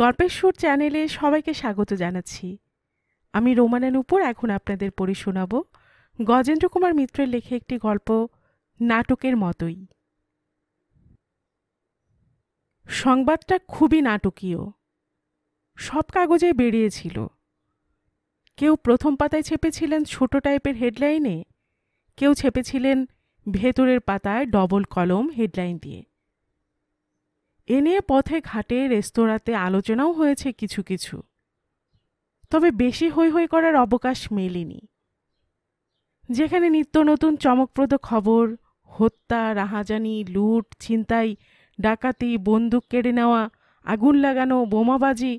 গল্পের সুর চ্যানেলে সবাইকে স্বাগত জানাচ্ছি আমি রোমানের উপর এখন আপনাদের পড়ে শোনাব গজেন্দ্র কুমার মিত্রের লেখে একটি গল্প নাটকের মতোই সংবাদটা খুবই নাটকীয় সব কাগজে বেরিয়েছিল কেউ প্রথম পাতায় ছেপেছিলেন ছোট টাইপের হেডলাইনে কেউ ছেপেছিলেন ভেতরের পাতায় ডবল কলম হেডলাইন দিয়ে এ নিয়ে পথে ঘাটে রেস্তোরাঁতে আলোচনাও হয়েছে কিছু কিছু তবে বেশি হৈ হৈ করার অবকাশ মেলেনি যেখানে নিত্য নতুন চমকপ্রদ খবর হত্যা রাহাজানি লুট ছিনতাই ডাকাতি বন্দুক কেড়ে নেওয়া আগুন লাগানো বোমাবাজি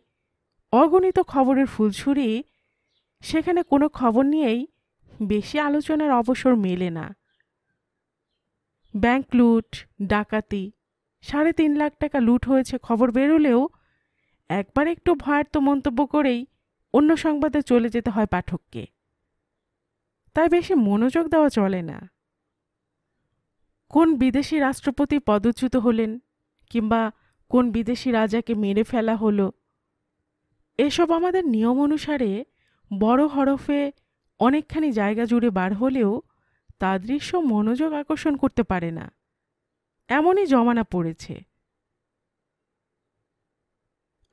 অগণিত খবরের ফুলছুরি সেখানে কোনো খবর নিয়েই বেশি আলোচনার অবসর মেলে না ব্যাংক লুট ডাকাতি সাড়ে তিন লাখ টাকা লুট হয়েছে খবর বেরোলেও একবার একটু তো মন্তব্য করেই অন্য সংবাদে চলে যেতে হয় পাঠককে তাই বেশি মনোযোগ দেওয়া চলে না কোন বিদেশি রাষ্ট্রপতি পদচ্যুত হলেন কিংবা কোন বিদেশি রাজাকে মেরে ফেলা হলো এসব আমাদের নিয়ম অনুসারে বড় হরফে অনেকখানি জায়গা জুড়ে বার হলেও তাদৃশ্য মনোযোগ আকর্ষণ করতে পারে না এমনই জমানা পড়েছে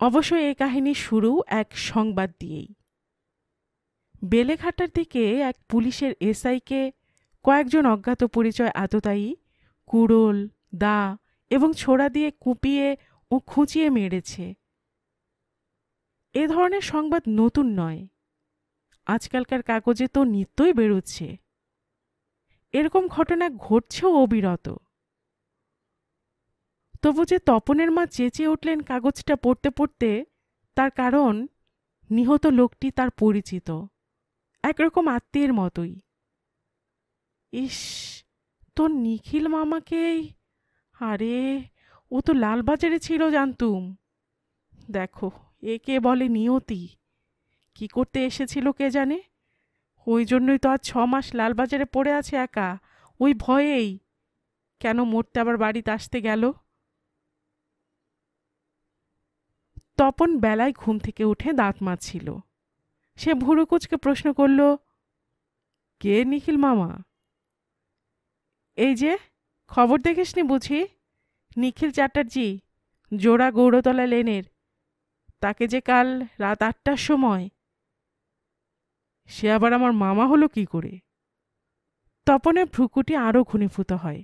অবশ্য এ কাহিনী শুরু এক সংবাদ দিয়েই বেলেঘাটার দিকে এক পুলিশের এসআইকে কয়েকজন অজ্ঞাত পরিচয় আততায়ী কুড়োল দা এবং ছোড়া দিয়ে কুপিয়ে ও খুঁচিয়ে মেরেছে এ ধরনের সংবাদ নতুন নয় আজকালকার কাগজে তো নিত্যই বেরোচ্ছে এরকম ঘটনা ঘটছেও অবিরত তবু যে তপনের মা চেঁচিয়ে উঠলেন কাগজটা পড়তে পড়তে তার কারণ নিহত লোকটি তার পরিচিত একরকম আত্মীয়ের মতোই ইস তোর নিখিল মামাকেই আরে ও তো লালবাজারে ছিল জানতুম দেখো একে বলে নিয়তি কি করতে এসেছিল কে জানে ওই জন্যই তো আজ ছ মাস লালবাজারে পড়ে আছে একা ওই ভয়েই কেন মরতে আবার বাড়িতে আসতে গেল তপন বেলায় ঘুম থেকে উঠে দাঁত মাছিল সে ভুরুকুচকে প্রশ্ন করল কে নিখিল মামা এই যে খবর দেখিসনি বুঝি নিখিল চ্যাটার্জি জোড়া গৌড়তলা লেনের তাকে যে কাল রাত আটটার সময় সে আবার আমার মামা হলো কি করে তপনের ভ্রুকুটি আরও ঘনীভূত হয়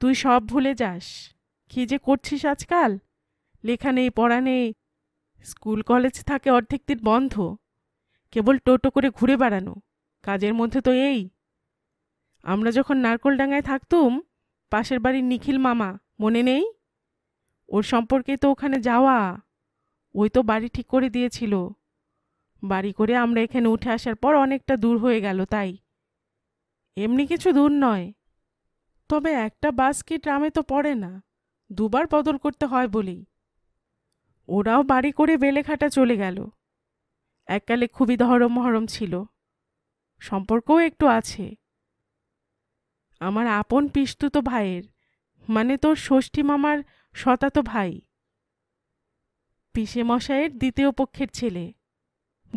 তুই সব ভুলে যাস কি যে করছিস আজকাল লেখা নেই পড়া নেই স্কুল কলেজ থাকে অর্ধেক দিন বন্ধ কেবল টোটো করে ঘুরে বেড়ানো কাজের মধ্যে তো এই আমরা যখন নারকলডাঙ্গায় থাকতুম পাশের বাড়ির নিখিল মামা মনে নেই ওর সম্পর্কে তো ওখানে যাওয়া ওই তো বাড়ি ঠিক করে দিয়েছিল বাড়ি করে আমরা এখানে উঠে আসার পর অনেকটা দূর হয়ে গেল তাই এমনি কিছু দূর নয় তবে একটা বাস কি ট্রামে তো পড়ে না দুবার বদল করতে হয় বলেই ওরাও বাড়ি করে বেলেঘাটা চলে গেল এককালে খুবই ধরম মহরম ছিল সম্পর্কও একটু আছে আমার আপন পিস্তুতো ভাইয়ের মানে তোর ষষ্ঠী মামার শতাত ভাই পিসে মশায়ের দ্বিতীয় পক্ষের ছেলে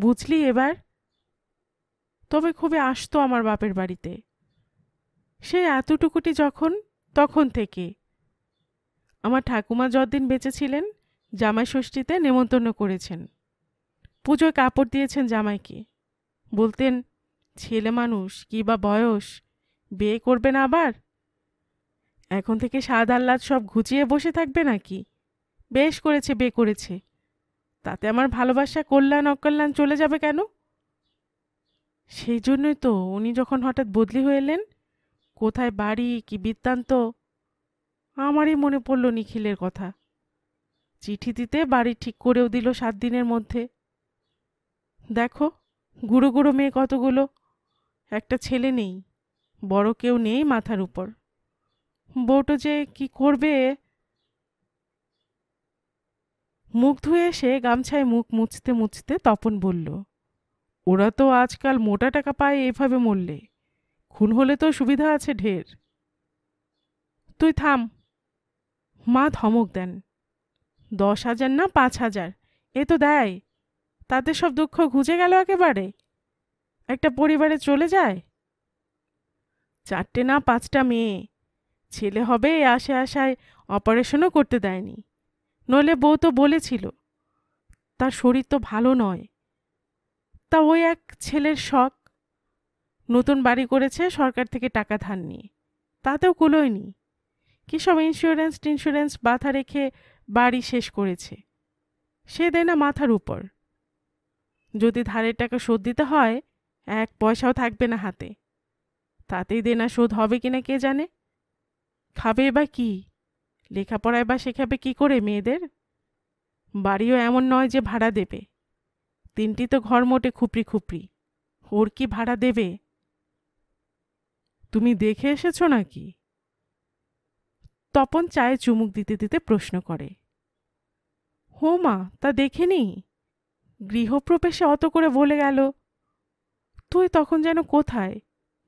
বুঝলি এবার তবে খুবই আসতো আমার বাপের বাড়িতে সে এতটুকুটি যখন তখন থেকে আমার ঠাকুমা যদিন বেঁচে ছিলেন জামাইষষ্ঠীতে নেমন্তন্ন করেছেন পুজোয় কাপড় দিয়েছেন জামাইকে বলতেন ছেলে মানুষ কী বা বয়স বিয়ে করবে না আবার এখন থেকে সাদ আহ্লাদ সব ঘুচিয়ে বসে থাকবে নাকি বেশ করেছে বে করেছে তাতে আমার ভালোবাসা কল্যাণ অকল্যাণ চলে যাবে কেন সেই জন্যই তো উনি যখন হঠাৎ বদলি হয়ে এলেন কোথায় বাড়ি কি বৃত্তান্ত আমারই মনে পড়ল নিখিলের কথা চিঠি দিতে বাড়ি ঠিক করেও দিল সাত দিনের মধ্যে দেখো গুঁড়ো গুঁড়ো মেয়ে কতগুলো একটা ছেলে নেই বড় কেউ নেই মাথার উপর বউটো যে কি করবে মুখ ধুয়ে এসে গামছায় মুখ মুছতে মুছতে তপন বলল ওরা তো আজকাল মোটা টাকা পায় এভাবে মরলে খুন হলে তো সুবিধা আছে ঢের তুই থাম মা ধমক দেন দশ হাজার না পাঁচ হাজার এ তো দেয় তাতে সব দুঃখ ঘুচে গেল একেবারে একটা পরিবারে চলে যায় চারটে না পাঁচটা মেয়ে ছেলে হবে আশে আশায় অপারেশনও করতে দেয়নি নইলে বউ তো বলেছিল তার শরীর তো ভালো নয় তা ওই এক ছেলের শখ নতুন বাড়ি করেছে সরকার থেকে টাকা ধার নিয়ে তাতেও কুলোয়নি কী সব ইন্স্যুরেন্স টিন্স্যুরেন্স বাধা রেখে বাড়ি শেষ করেছে সে দেয় না মাথার উপর যদি ধারের টাকা শোধ দিতে হয় এক পয়সাও থাকবে না হাতে তাতেই দেনা শোধ হবে কি না কে জানে খাবে বা কি লেখাপড়ায় বা শেখাবে কি করে মেয়েদের বাড়িও এমন নয় যে ভাড়া দেবে তিনটি তো ঘর মোটে খুপড়ি খুপড়ি ওর কি ভাড়া দেবে তুমি দেখে এসেছো নাকি তপন চায়ে চুমুক দিতে দিতে প্রশ্ন করে হো মা তা দেখে নি গৃহপ্রবেশে অত করে বলে গেল তুই তখন যেন কোথায়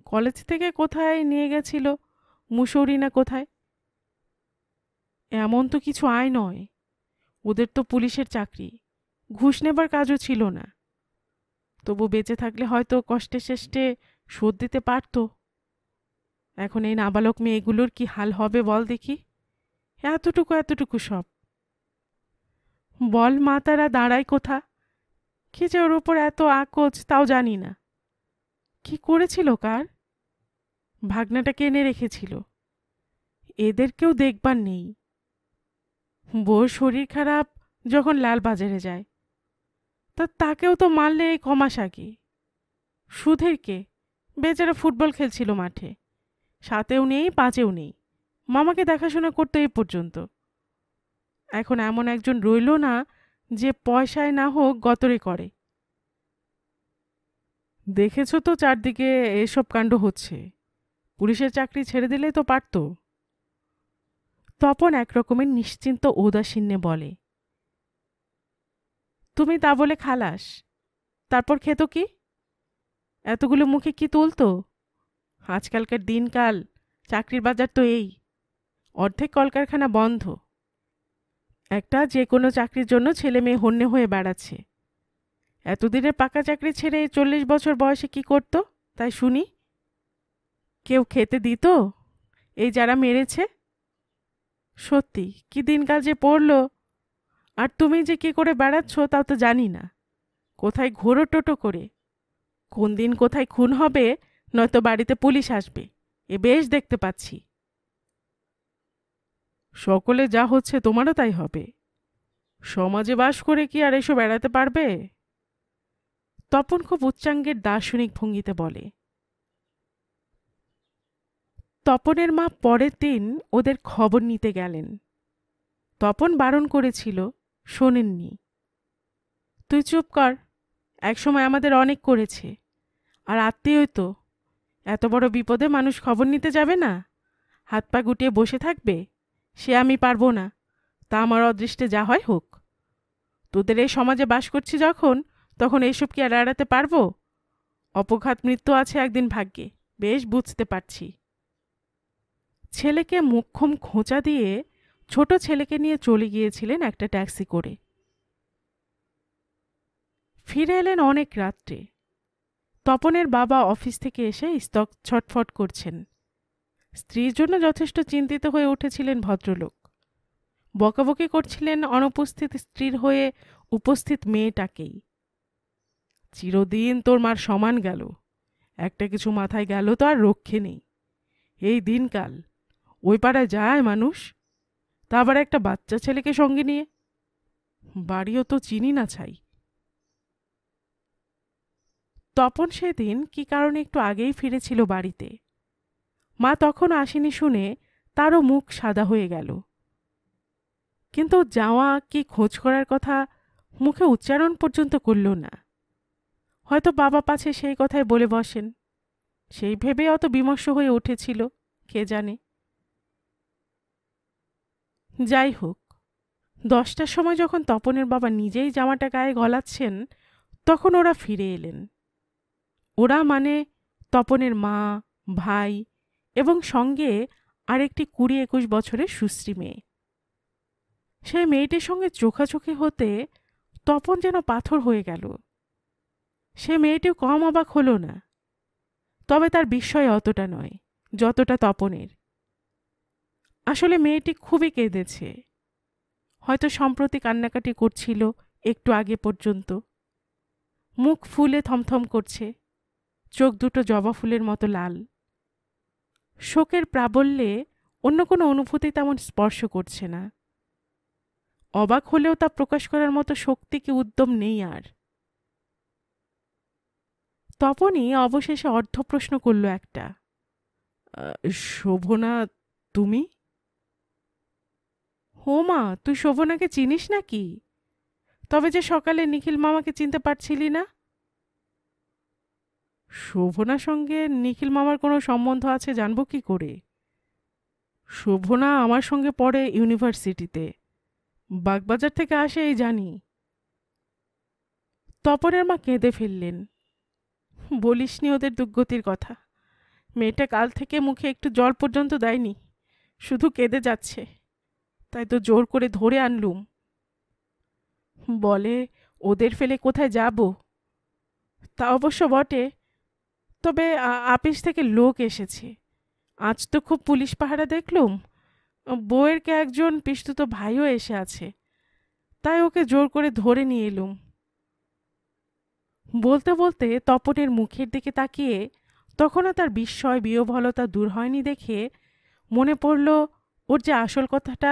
কলেজ থেকে কোথায় নিয়ে গেছিল মুসৌরি না কোথায় এমন তো কিছু আয় নয় ওদের তো পুলিশের চাকরি ঘুষ নেবার কাজও ছিল না তবু বেঁচে থাকলে হয়তো কষ্টে শেষ্টে শোধ দিতে পারত এখন এই নাবালক মেয়েগুলোর কি হাল হবে বল দেখি এতটুকু এতটুকু সব বল মা তারা দাঁড়ায় কোথা কে যে ওর ওপর এত আকোচ তাও জানি না কি করেছিল কার ভাগনাটাকে এনে রেখেছিল এদের কেউ দেখবার নেই বউর শরীর খারাপ যখন লাল বাজারে যায় তা তাকেও তো মারলে এই কমাস আগে কে বেচারা ফুটবল খেলছিল মাঠে সাতেও নেই পাঁচেও নেই মামাকে দেখাশোনা করতে এই পর্যন্ত এখন এমন একজন রইল না যে পয়সায় না হোক গতরে করে দেখেছো তো চারদিকে এসব কাণ্ড হচ্ছে পুলিশের চাকরি ছেড়ে দিলে তো পারত তপন একরকমের নিশ্চিন্ত ঔদাসীন্যে বলে তুমি তা বলে খালাস তারপর খেত কি এতগুলো মুখে কি তুলতো আজকালকার দিনকাল চাকরির বাজার তো এই অর্ধেক কলকারখানা বন্ধ একটা যে কোনো চাকরির জন্য ছেলে মেয়ে হন্যে হয়ে বেড়াচ্ছে এতদিনে পাকা চাকরি ছেড়ে চল্লিশ বছর বয়সে কি করতো তাই শুনি কেউ খেতে দিত এই যারা মেরেছে সত্যি কি দিনকাল যে পড়লো আর তুমি যে কি করে বেড়াচ্ছ তাও তো জানি না কোথায় ঘোরো টোটো করে কোন দিন কোথায় খুন হবে নয়তো বাড়িতে পুলিশ আসবে এ বেশ দেখতে পাচ্ছি সকলে যা হচ্ছে তোমারও তাই হবে সমাজে বাস করে কি আর এসব এড়াতে পারবে তপন খুব উচ্চাঙ্গের দার্শনিক ভঙ্গিতে বলে তপনের মা পরের দিন ওদের খবর নিতে গেলেন তপন বারণ করেছিল শোনেননি তুই চুপ কর একসময় আমাদের অনেক করেছে আর আত্মীয়ই তো এত বড় বিপদে মানুষ খবর নিতে যাবে না হাত পা গুটিয়ে বসে থাকবে সে আমি পারবো না তা আমার অদৃষ্টে যা হয় হোক তোদের এই সমাজে বাস করছি যখন তখন এইসব কি আর এড়াতে পারবো অপঘাত মৃত্যু আছে একদিন ভাগ্যে বেশ বুঝতে পারছি ছেলেকে মুখ্যম খোঁচা দিয়ে ছোট ছেলেকে নিয়ে চলে গিয়েছিলেন একটা ট্যাক্সি করে ফিরে এলেন অনেক রাত্রে তপনের বাবা অফিস থেকে এসে স্তক ছটফট করছেন স্ত্রীর জন্য যথেষ্ট চিন্তিত হয়ে উঠেছিলেন ভদ্রলোক বকাবকি করছিলেন অনুপস্থিত স্ত্রীর হয়ে উপস্থিত মেয়েটাকেই চিরদিন তোর মার সমান গেল একটা কিছু মাথায় গেল তো আর রক্ষে নেই এই দিনকাল ওই পাড়ায় যায় মানুষ তা আবার একটা বাচ্চা ছেলেকে সঙ্গে নিয়ে বাড়িও তো চিনি না ছাই তপন সেদিন কি কারণে একটু আগেই ফিরেছিল বাড়িতে মা তখন আসেনি শুনে তারও মুখ সাদা হয়ে গেল কিন্তু যাওয়া কি খোঁজ করার কথা মুখে উচ্চারণ পর্যন্ত করল না হয়তো বাবা পাছে সেই কথাই বলে বসেন সেই ভেবে অত বিমর্ষ হয়ে উঠেছিল কে জানে যাই হোক দশটার সময় যখন তপনের বাবা নিজেই জামাটা গায়ে গলাচ্ছেন তখন ওরা ফিরে এলেন ওরা মানে তপনের মা ভাই এবং সঙ্গে আরেকটি কুড়ি একুশ বছরের সুশ্রী মেয়ে সেই মেয়েটির সঙ্গে চোখাচোখি হতে তপন যেন পাথর হয়ে গেল সে মেয়েটিও কম অবাক হলো না তবে তার বিস্ময় অতটা নয় যতটা তপনের আসলে মেয়েটি খুবই কেঁদেছে হয়তো সম্প্রতি কান্নাকাটি করছিল একটু আগে পর্যন্ত মুখ ফুলে থমথম করছে চোখ দুটো জবা ফুলের মতো লাল শোকের প্রাবল্যে অন্য কোনো অনুভূতি তেমন স্পর্শ করছে না অবাক হলেও তা প্রকাশ করার মতো শক্তি কি উদ্যম নেই আর তপনই অবশেষে অর্ধ প্রশ্ন করল একটা শোভনা তুমি হোমা তুই শোভনাকে চিনিস নাকি তবে যে সকালে নিখিল মামাকে চিনতে পারছিলি না শোভনার সঙ্গে নিখিল মামার কোনো সম্বন্ধ আছে জানব কি করে শোভনা আমার সঙ্গে পড়ে ইউনিভার্সিটিতে বাগবাজার থেকে আসে এই জানি তপনের মা কেঁদে ফেললেন বলিসনি ওদের দুর্গতির কথা মেয়েটা কাল থেকে মুখে একটু জল পর্যন্ত দেয়নি শুধু কেঁদে যাচ্ছে তাই তো জোর করে ধরে আনলুম বলে ওদের ফেলে কোথায় যাব তা অবশ্য বটে তবে আপিস থেকে লোক এসেছে আজ তো খুব পুলিশ পাহারা দেখলুম বউয়ের কে একজন পিস্তুত ভাইও এসে আছে তাই ওকে জোর করে ধরে নিয়ে এলুম বলতে বলতে তপনের মুখের দিকে তাকিয়ে তখনও তার বিস্ময় বিয়বলতা দূর হয়নি দেখে মনে পড়ল ওর যে আসল কথাটা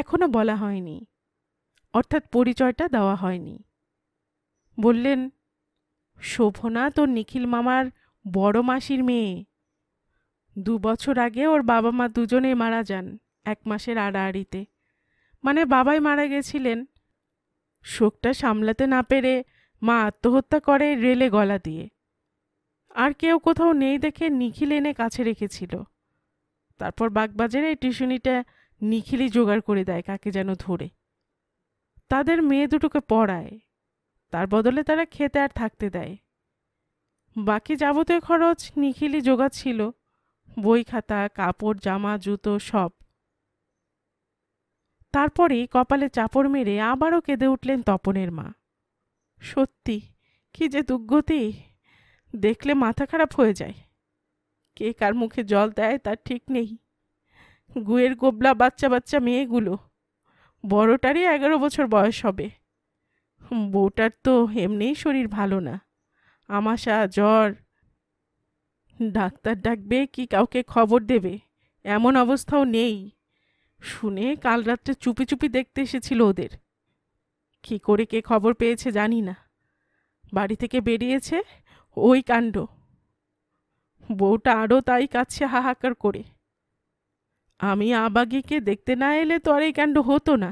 এখনও বলা হয়নি অর্থাৎ পরিচয়টা দেওয়া হয়নি বললেন শোভনা তোর নিখিল মামার বড় মাসির মেয়ে দু বছর আগে ওর বাবা মা দুজনেই মারা যান এক মাসের আড়াআড়িতে মানে বাবাই মারা গেছিলেন শোকটা সামলাতে না পেরে মা আত্মহত্যা করে রেলে গলা দিয়ে আর কেউ কোথাও নেই দেখে নিখিল এনে কাছে রেখেছিল তারপর বাগবাজারে এই টিউশনিটা নিখিলই জোগাড় করে দেয় কাকে যেন ধরে তাদের মেয়ে দুটোকে পড়ায় তার বদলে তারা খেতে আর থাকতে দেয় বাকি যাবতীয় খরচ নিখিলই জোগাচ্ছিল বই খাতা কাপড় জামা জুতো সব তারপরে কপালে চাপড় মেরে আবারও কেঁদে উঠলেন তপনের মা সত্যি কি যে দুর্গতি দেখলে মাথা খারাপ হয়ে যায় কে কার মুখে জল দেয় তার ঠিক নেই গুয়ের গোবলা বাচ্চা বাচ্চা মেয়েগুলো বড়টারই এগারো বছর বয়স হবে বউটার তো এমনিই শরীর ভালো না আমাশা জ্বর ডাক্তার ডাকবে কি কাউকে খবর দেবে এমন অবস্থাও নেই শুনে কাল রাত্রে চুপি চুপি দেখতে এসেছিল ওদের কি করে কে খবর পেয়েছে জানি না বাড়ি থেকে বেরিয়েছে ওই কাণ্ড বউটা আরও তাই কাছে হাহাকার করে আমি আবাগিকে দেখতে না এলে তো আর এই কাণ্ড হতো না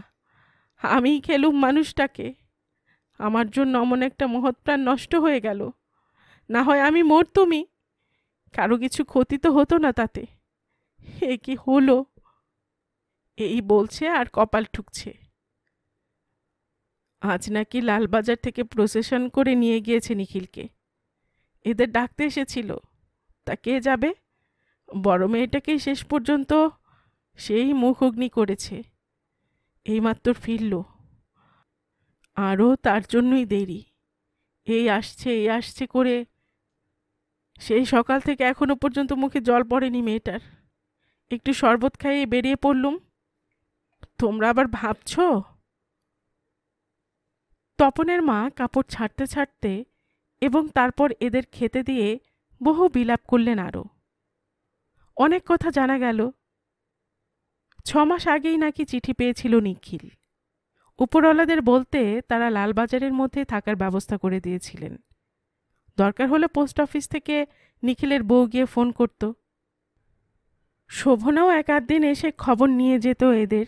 আমি খেলুম মানুষটাকে আমার জন্য অমন একটা মহৎপ্রাণ নষ্ট হয়ে গেল না হয় আমি মরতুমই কারো কিছু ক্ষতি তো হতো না তাতে এ কি হলো এই বলছে আর কপাল ঠুকছে আজ নাকি লালবাজার থেকে প্রসেশন করে নিয়ে গিয়েছে নিখিলকে এদের ডাকতে এসেছিল তা কে যাবে বড় মেয়েটাকেই শেষ পর্যন্ত সেই মুখ অগ্নি করেছে এইমাত্র ফিরল আরও তার জন্যই দেরি এই আসছে এই আসছে করে সেই সকাল থেকে এখনও পর্যন্ত মুখে জল পড়েনি মেয়েটার একটু শরবত খাইয়ে বেরিয়ে পড়লুম তোমরা আবার ভাবছ তপনের মা কাপড় ছাড়তে ছাড়তে এবং তারপর এদের খেতে দিয়ে বহু বিলাপ করলেন আরও অনেক কথা জানা গেল ছমাস আগেই নাকি চিঠি পেয়েছিল নিখিল উপরওয়ালাদের বলতে তারা লালবাজারের মধ্যে থাকার ব্যবস্থা করে দিয়েছিলেন দরকার হলে পোস্ট অফিস থেকে নিখিলের বউ গিয়ে ফোন করত শোভনাও এক আধ দিন এসে খবর নিয়ে যেত এদের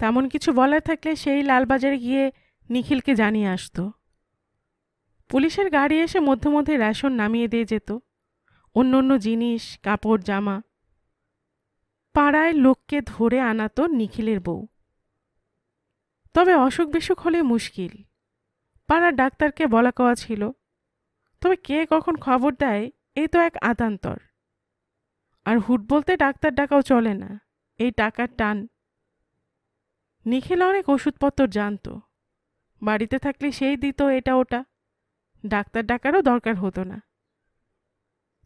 তেমন কিছু বলার থাকলে সেই লালবাজারে গিয়ে নিখিলকে জানিয়ে আসত পুলিশের গাড়ি এসে মধ্যে মধ্যে রেশন নামিয়ে দিয়ে যেত অন্য অন্য জিনিস কাপড় জামা পাড়ায় লোককে ধরে আনাতো নিখিলের বউ তবে অসুখ বিসুখ হলে মুশকিল পাড়ার ডাক্তারকে বলা কওয়া ছিল তবে কে কখন খবর দেয় এই তো এক আদান্তর আর হুট বলতে ডাক্তার ডাকাও চলে না এই টাকার টান নিখিল অনেক ওষুধপত্র জানত বাড়িতে থাকলে সেই দিত এটা ওটা ডাক্তার ডাকারও দরকার হতো না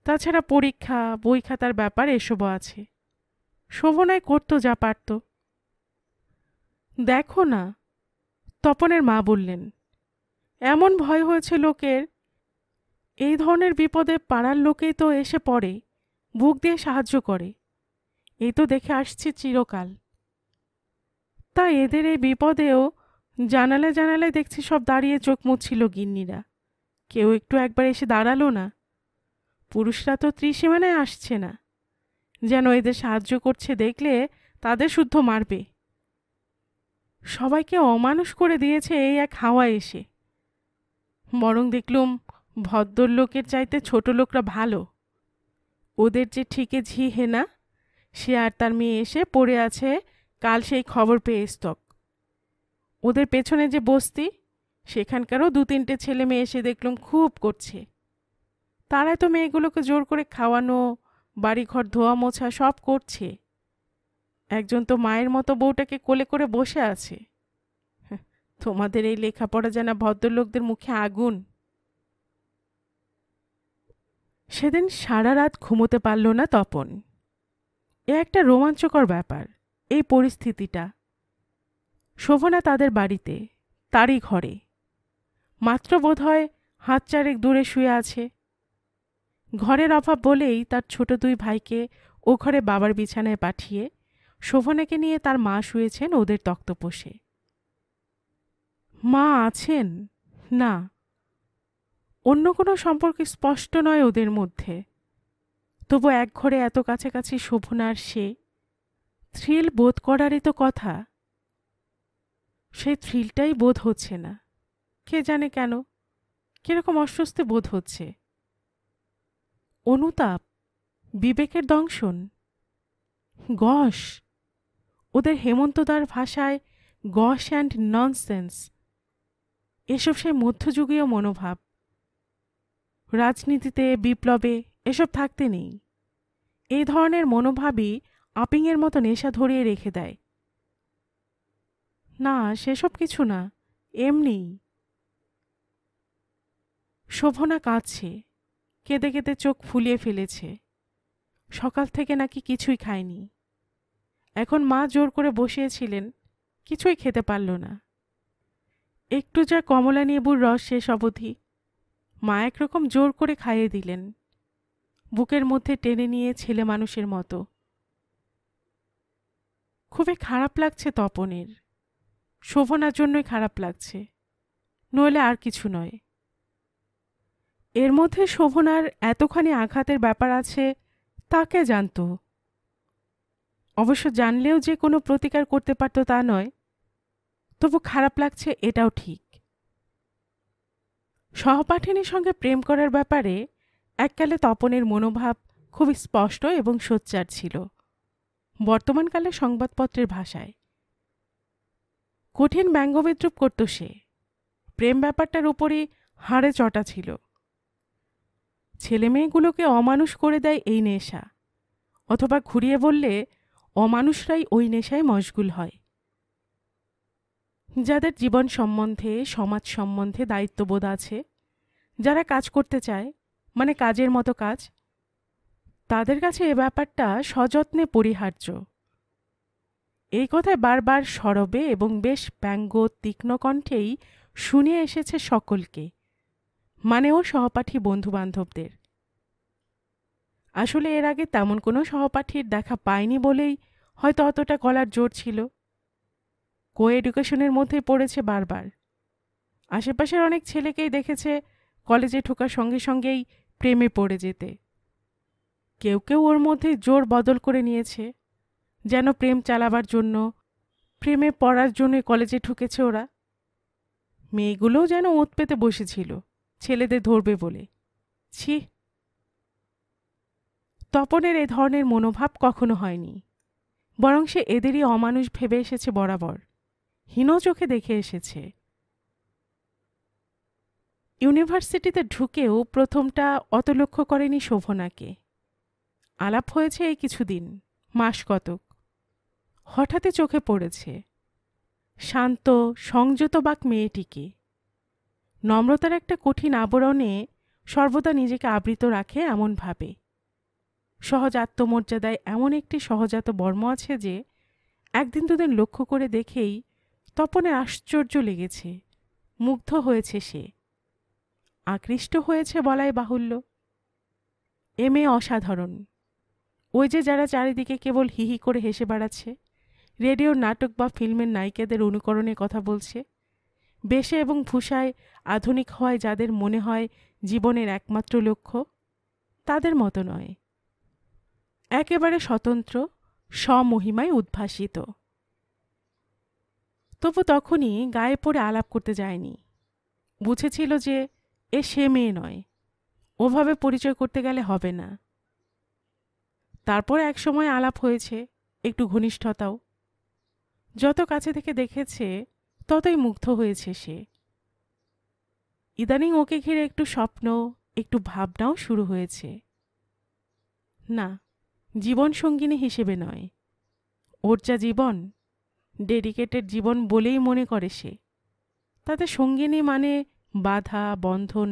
তাছাড়া পরীক্ষা বই খাতার ব্যাপার এসবও আছে শোভনায় করতো যা পারত দেখো না তপনের মা বললেন এমন ভয় হয়েছে লোকের এই ধরনের বিপদে পাড়ার লোকেই তো এসে পড়ে বুক দিয়ে সাহায্য করে এই তো দেখে আসছে চিরকাল তা এদের এই বিপদেও জানালে জানালে দেখছি সব দাঁড়িয়ে চোখ মুছিল গিন্নিরা কেউ একটু একবার এসে দাঁড়ালো না পুরুষরা তো ত্রিসীমানায় আসছে না যেন এদের সাহায্য করছে দেখলে তাদের শুদ্ধ মারবে সবাইকে অমানুষ করে দিয়েছে এই এক হাওয়া এসে বরং দেখলুম ভদ্রলোকের চাইতে ছোট লোকরা ভালো ওদের যে ঠিকে ঝি হেনা সে আর তার মেয়ে এসে পড়ে আছে কাল সেই খবর পেয়ে স্তক ওদের পেছনে যে বস্তি সেখানকারও দু তিনটে ছেলে মেয়ে এসে দেখলাম খুব করছে তারাই তো মেয়েগুলোকে জোর করে খাওয়ানো বাড়িঘর ধোয়া মোছা সব করছে একজন তো মায়ের মতো বউটাকে কোলে করে বসে আছে হ্যাঁ, তোমাদের এই লেখাপড়া জানা ভদ্রলোকদের মুখে আগুন সেদিন সারা রাত ঘুমোতে পারল না তপন এ একটা রোমাঞ্চকর ব্যাপার এই পরিস্থিতিটা শোভনা তাদের বাড়িতে তারই ঘরে মাত্র বোধ হয় হাত চারেক দূরে শুয়ে আছে ঘরের অভাব বলেই তার ছোট দুই ভাইকে ও ঘরে বাবার বিছানায় পাঠিয়ে শোভনাকে নিয়ে তার মা শুয়েছেন ওদের তক্তপোষে মা আছেন না অন্য কোনো সম্পর্ক স্পষ্ট নয় ওদের মধ্যে তবু এক ঘরে এত কাছাকাছি শোভনার সে থ্রিল বোধ করারই তো কথা সে থ্রিলটাই বোধ হচ্ছে না কে জানে কেন কিরকম অস্বস্তি বোধ হচ্ছে অনুতাপ বিবেকের দংশন গস ওদের হেমন্তদার ভাষায় গস অ্যান্ড ননসেন্স এসব সেই মধ্যযুগীয় মনোভাব রাজনীতিতে বিপ্লবে এসব থাকতে নেই এই ধরনের মনোভাবই আপিংয়ের মতো নেশা ধরিয়ে রেখে দেয় না সেসব কিছু না এমনি শোভনা কাঁদছে কেঁদে কেঁদে চোখ ফুলিয়ে ফেলেছে সকাল থেকে নাকি কিছুই খায়নি এখন মা জোর করে বসিয়েছিলেন কিছুই খেতে পারল না একটু যা কমলা লেবুর রস শেষ অবধি মা একরকম জোর করে খাইয়ে দিলেন বুকের মধ্যে টেনে নিয়ে ছেলে মানুষের মতো খুবই খারাপ লাগছে তপনের শোভনার জন্যই খারাপ লাগছে নইলে আর কিছু নয় এর মধ্যে শোভনার এতখানি আঘাতের ব্যাপার আছে তাকে জানত অবশ্য জানলেও যে কোনো প্রতিকার করতে পারত তা নয় তবু খারাপ লাগছে এটাও ঠিক সহপাঠিনীর সঙ্গে প্রেম করার ব্যাপারে এককালে তপনের মনোভাব খুব স্পষ্ট এবং সোচ্চার ছিল বর্তমানকালে সংবাদপত্রের ভাষায় কঠিন ব্যঙ্গবিদ্রুপ করত সে প্রেম ব্যাপারটার উপরই হাড়ে চটা ছিল ছেলেমেয়েগুলোকে অমানুষ করে দেয় এই নেশা অথবা ঘুরিয়ে বললে অমানুষরাই ওই নেশায় মশগুল হয় যাদের জীবন সম্বন্ধে সমাজ সম্বন্ধে দায়িত্ববোধ আছে যারা কাজ করতে চায় মানে কাজের মতো কাজ তাদের কাছে এ ব্যাপারটা সযত্নে পরিহার্য এই কথায় বারবার সরবে এবং বেশ ব্যঙ্গ তীক্ষ্ণ কণ্ঠেই শুনে এসেছে সকলকে মানে ও সহপাঠী বন্ধুবান্ধবদের আসলে এর আগে তেমন কোনো সহপাঠীর দেখা পায়নি বলেই হয়তো অতটা গলার জোর ছিল কো এডুকেশনের মধ্যেই পড়েছে বারবার আশেপাশের অনেক ছেলেকেই দেখেছে কলেজে ঢোকার সঙ্গে সঙ্গেই প্রেমে পড়ে যেতে কেউ কেউ ওর মধ্যে জোর বদল করে নিয়েছে যেন প্রেম চালাবার জন্য প্রেমে পড়ার জন্য কলেজে ঠুকেছে ওরা মেয়েগুলোও যেন ওত পেতে বসেছিল ছেলেদের ধরবে বলে ছি তপনের এ ধরনের মনোভাব কখনো হয়নি বরং সে এদেরই অমানুষ ভেবে এসেছে বরাবর হীন চোখে দেখে এসেছে ইউনিভার্সিটিতে ঢুকেও প্রথমটা অত লক্ষ্য করেনি শোভনাকে আলাপ হয়েছে এই কিছুদিন মাস কতক হঠাৎই চোখে পড়েছে শান্ত সংযত বাক মেয়েটিকে নম্রতার একটা কঠিন আবরণে সর্বদা নিজেকে আবৃত রাখে এমনভাবে সহজ আত্মমর্যাদায় এমন একটি সহজাত বর্ম আছে যে একদিন দুদিন লক্ষ্য করে দেখেই তপনে আশ্চর্য লেগেছে মুগ্ধ হয়েছে সে আকৃষ্ট হয়েছে বলাই বাহুল্য এমে অসাধারণ ওই যে যারা চারিদিকে কেবল হিহি করে হেসে বেড়াচ্ছে রেডিওর নাটক বা ফিল্মের নায়িকাদের অনুকরণে কথা বলছে বেশে এবং ভূষায় আধুনিক হয় যাদের মনে হয় জীবনের একমাত্র লক্ষ্য তাদের মতো নয় একেবারে স্বতন্ত্র স্বমহিমায় উদ্ভাসিত তবু তখনই গায়ে পড়ে আলাপ করতে যায়নি বুঝেছিল যে এ সে মেয়ে নয় ওভাবে পরিচয় করতে গেলে হবে না তারপর এক সময় আলাপ হয়েছে একটু ঘনিষ্ঠতাও যত কাছে থেকে দেখেছে ততই মুগ্ধ হয়েছে সে ইদানিং ওকে ঘিরে একটু স্বপ্ন একটু ভাবনাও শুরু হয়েছে না জীবন সঙ্গিনী হিসেবে নয় ওর যা জীবন ডেডিকেটেড জীবন বলেই মনে করে সে তাতে সঙ্গিনী মানে বাধা বন্ধন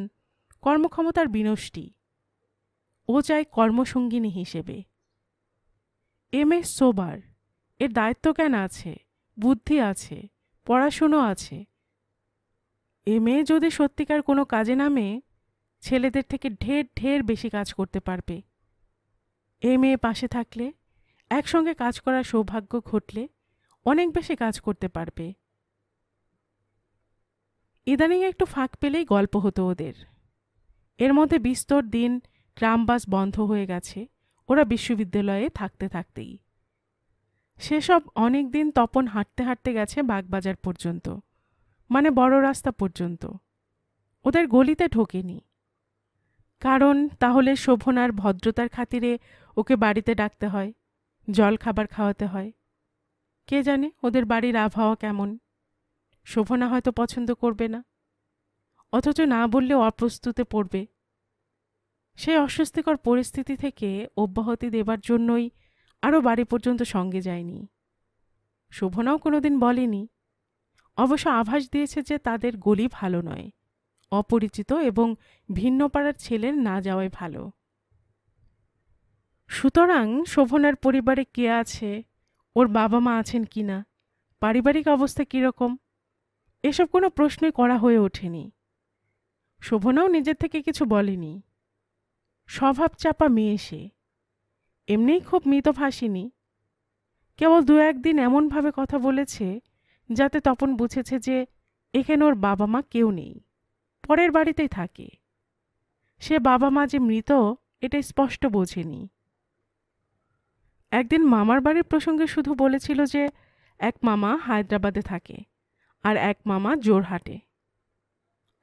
কর্মক্ষমতার বিনষ্টি ও চায় কর্মসঙ্গিনী হিসেবে এম এস সোবার এর দায়িত্ব কেন আছে বুদ্ধি আছে পড়াশুনো আছে এ মেয়ে যদি সত্যিকার কোনো কাজে নামে ছেলেদের থেকে ঢের ঢের বেশি কাজ করতে পারবে এম এ পাশে থাকলে একসঙ্গে কাজ করার সৌভাগ্য ঘটলে অনেক বেশি কাজ করতে পারবে ইদানিং একটু ফাঁক পেলেই গল্প হতো ওদের এর মধ্যে বিস্তর দিন ট্রামবাস বন্ধ হয়ে গেছে ওরা বিশ্ববিদ্যালয়ে থাকতে থাকতেই সেসব অনেক দিন তপন হাঁটতে হাঁটতে গেছে বাগবাজার পর্যন্ত মানে বড় রাস্তা পর্যন্ত ওদের গলিতে ঢোকেনি কারণ তাহলে শোভনার ভদ্রতার খাতিরে ওকে বাড়িতে ডাকতে হয় জল খাবার খাওয়াতে হয় কে জানে ওদের বাড়ির আবহাওয়া কেমন শোভনা হয়তো পছন্দ করবে না অথচ না বললেও অপ্রস্তুতে পড়বে সেই অস্বস্তিকর পরিস্থিতি থেকে অব্যাহতি দেবার জন্যই আরও বাড়ি পর্যন্ত সঙ্গে যায়নি শোভনাও কোনোদিন বলেনি অবশ্য আভাস দিয়েছে যে তাদের গলি ভালো নয় অপরিচিত এবং ভিন্ন পাড়ার ছেলের না যাওয়াই ভালো সুতরাং শোভনার পরিবারে কে আছে ওর বাবা মা আছেন কি না পারিবারিক অবস্থা কীরকম এসব কোনো প্রশ্নই করা হয়ে ওঠেনি শোভনাও নিজের থেকে কিছু বলেনি স্বভাব চাপা মেয়ে সে এমনিই খুব মৃত ভাসিনি কেবল দু একদিন এমনভাবে কথা বলেছে যাতে তপন বুঝেছে যে এখানে ওর বাবা মা কেউ নেই পরের বাড়িতেই থাকে সে বাবা মা যে মৃত এটা স্পষ্ট বোঝেনি একদিন মামার বাড়ির প্রসঙ্গে শুধু বলেছিল যে এক মামা হায়দ্রাবাদে থাকে আর এক মামা জোরহাটে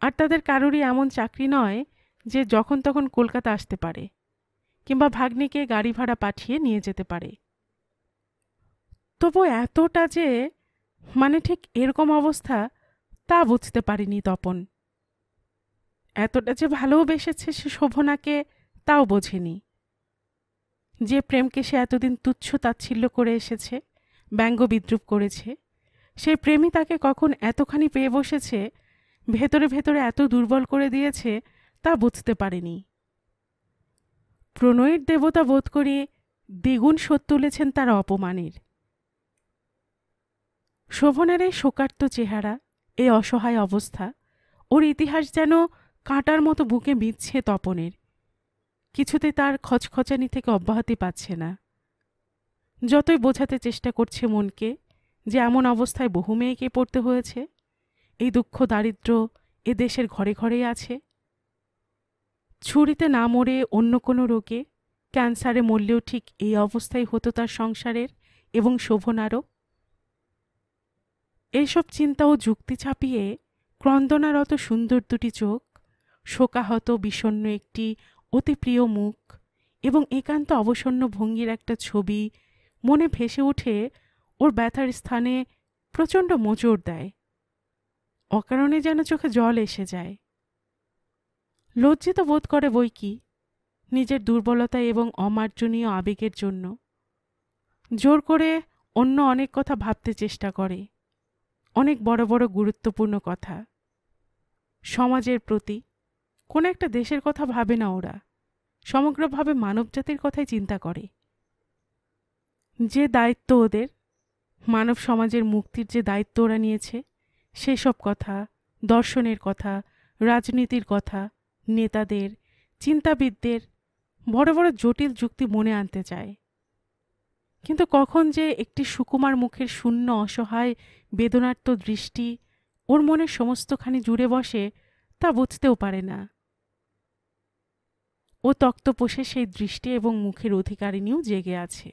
আর তাদের কারোরই এমন চাকরি নয় যে যখন তখন কলকাতা আসতে পারে কিংবা ভাগ্নিকে গাড়ি ভাড়া পাঠিয়ে নিয়ে যেতে পারে তবু এতটা যে মানে ঠিক এরকম অবস্থা তা বুঝতে পারিনি তপন এতটা যে ভালোবেসেছে সে শোভনাকে তাও বোঝেনি যে প্রেমকে সে এতদিন তুচ্ছ তাচ্ছিল্য করে এসেছে ব্যঙ্গ বিদ্রুপ করেছে সেই প্রেমই তাকে কখন এতখানি পেয়ে বসেছে ভেতরে ভেতরে এত দুর্বল করে দিয়েছে তা বুঝতে পারেনি প্রণয়ের দেবতা বোধ করে দ্বিগুণ শোধ তুলেছেন তার অপমানের শোভনের এই শোকার্ত চেহারা এই অসহায় অবস্থা ওর ইতিহাস যেন কাঁটার মতো বুকে বিচ্ছে তপনের কিছুতে তার খচখচানি থেকে অব্যাহতি পাচ্ছে না যতই বোঝাতে চেষ্টা করছে মনকে যে এমন অবস্থায় বহু মেয়েকে পড়তে হয়েছে এই দুঃখ দারিদ্র এ দেশের ঘরে ঘরেই আছে ছুরিতে না মরে অন্য কোনো রোগে ক্যান্সারে মরলেও ঠিক এই অবস্থায় হতো তার সংসারের এবং শোভনারও এইসব চিন্তা ও যুক্তি ছাপিয়ে ক্রন্দনারত সুন্দর দুটি চোখ শোকাহত বিষণ্ন একটি অতি প্রিয় মুখ এবং একান্ত অবসন্ন ভঙ্গির একটা ছবি মনে ভেসে উঠে ওর ব্যথার স্থানে প্রচণ্ড মোচড় দেয় অকারণে যেন চোখে জল এসে যায় লজ্জিত বোধ করে বই কি নিজের দুর্বলতা এবং অমার্জনীয় আবেগের জন্য জোর করে অন্য অনেক কথা ভাবতে চেষ্টা করে অনেক বড় বড় গুরুত্বপূর্ণ কথা সমাজের প্রতি কোনো একটা দেশের কথা ভাবে না ওরা সমগ্রভাবে মানবজাতির কথাই চিন্তা করে যে দায়িত্ব ওদের মানব সমাজের মুক্তির যে দায়িত্ব ওরা নিয়েছে সেসব কথা দর্শনের কথা রাজনীতির কথা নেতাদের চিন্তাবিদদের বড় বড় জটিল যুক্তি মনে আনতে চায় কিন্তু কখন যে একটি সুকুমার মুখের শূন্য অসহায় বেদনার্ত দৃষ্টি ওর মনে সমস্তখানি জুড়ে বসে তা বুঝতেও পারে না ও তক্তপোষে সেই দৃষ্টি এবং মুখের অধিকারিণীও জেগে আছে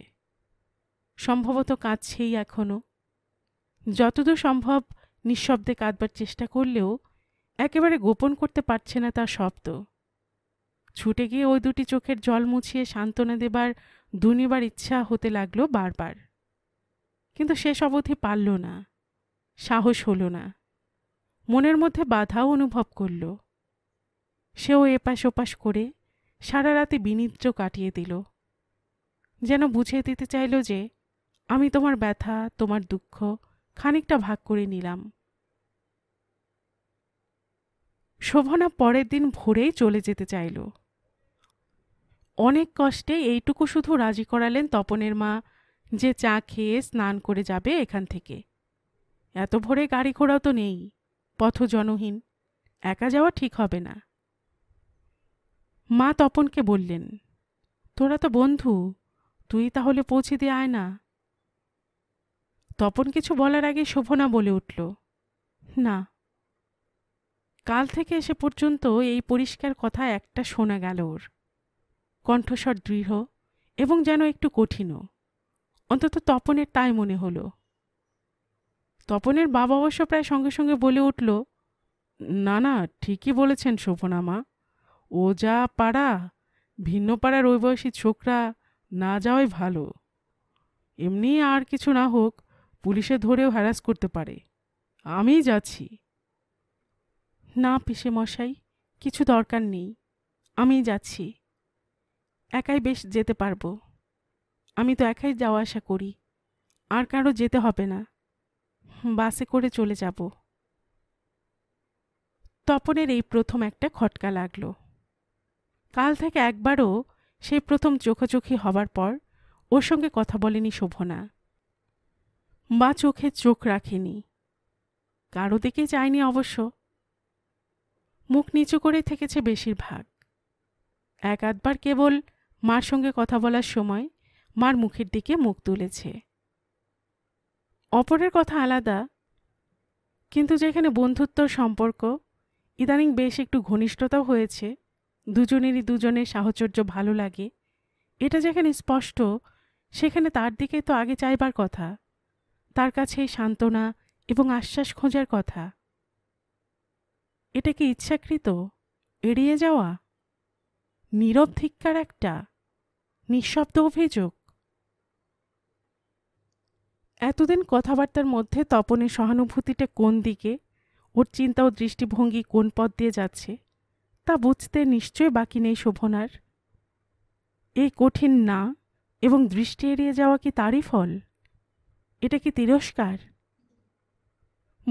সম্ভবত কাঁদছেই এখনও যতদূর সম্ভব নিঃশব্দে কাঁদবার চেষ্টা করলেও একেবারে গোপন করতে পারছে না তার শব্দ ছুটে গিয়ে ওই দুটি চোখের জল মুছিয়ে সান্ত্বনা দেবার দুনিবার ইচ্ছা হতে লাগলো বারবার কিন্তু শেষ অবধি পারল না সাহস হলো না মনের মধ্যে বাধাও অনুভব করল সেও এপাশ ওপাশ করে সারা রাতে বিনিদ্র কাটিয়ে দিল যেন বুঝিয়ে দিতে চাইল যে আমি তোমার ব্যথা তোমার দুঃখ খানিকটা ভাগ করে নিলাম শোভনা পরের দিন ভোরেই চলে যেতে চাইল অনেক কষ্টে এইটুকু শুধু রাজি করালেন তপনের মা যে চা খেয়ে স্নান করে যাবে এখান থেকে এত ভোরে গাড়ি ঘোড়াও তো নেই পথ জনহীন একা যাওয়া ঠিক হবে না মা তপনকে বললেন তোরা তো বন্ধু তুই তাহলে পৌঁছে দিয়ে আয় না তপন কিছু বলার আগে শোভনা বলে উঠল না কাল থেকে এসে পর্যন্ত এই পরিষ্কার কথা একটা শোনা গেল ওর কণ্ঠস্বর দৃঢ় এবং যেন একটু কঠিনও অন্তত তপনের তাই মনে হলো তপনের বাবা অবশ্য প্রায় সঙ্গে সঙ্গে বলে উঠল না না ঠিকই বলেছেন শোভনা মা ও যা পাড়া ভিন্ন পাড়ার ওই বয়সী ছোকরা না যাওয়াই ভালো এমনি আর কিছু না হোক পুলিশে ধরেও হ্যারাস করতে পারে আমি যাচ্ছি না পিসে মশাই কিছু দরকার নেই আমি যাচ্ছি একাই বেশ যেতে পারবো আমি তো একাই যাওয়া আসা করি আর কারো যেতে হবে না বাসে করে চলে যাব তপনের এই প্রথম একটা খটকা লাগলো কাল থেকে একবারও সেই প্রথম চোখোচোখি হবার পর ওর সঙ্গে কথা বলেনি শোভনা মা চোখে চোখ রাখেনি কারো দিকে যায়নি অবশ্য মুখ নিচু করে থেকেছে বেশিরভাগ এক আধবার কেবল মার সঙ্গে কথা বলার সময় মার মুখের দিকে মুখ তুলেছে অপরের কথা আলাদা কিন্তু যেখানে বন্ধুত্বর সম্পর্ক ইদানিং বেশ একটু ঘনিষ্ঠতাও হয়েছে দুজনেরই দুজনের সাহচর্য ভালো লাগে এটা যেখানে স্পষ্ট সেখানে তার দিকে তো আগে চাইবার কথা তার কাছে সান্ত্বনা এবং আশ্বাস খোঁজার কথা এটা কি ইচ্ছাকৃত এড়িয়ে যাওয়া নীরব ধিক্কার একটা নিঃশব্দ অভিযোগ এতদিন কথাবার্তার মধ্যে তপনের সহানুভূতিটা কোন দিকে ওর চিন্তা ও দৃষ্টিভঙ্গি কোন পথ দিয়ে যাচ্ছে তা বুঝতে নিশ্চয় বাকি নেই শোভনার এই কঠিন না এবং দৃষ্টি এড়িয়ে যাওয়া কি তারই ফল এটা কি তিরস্কার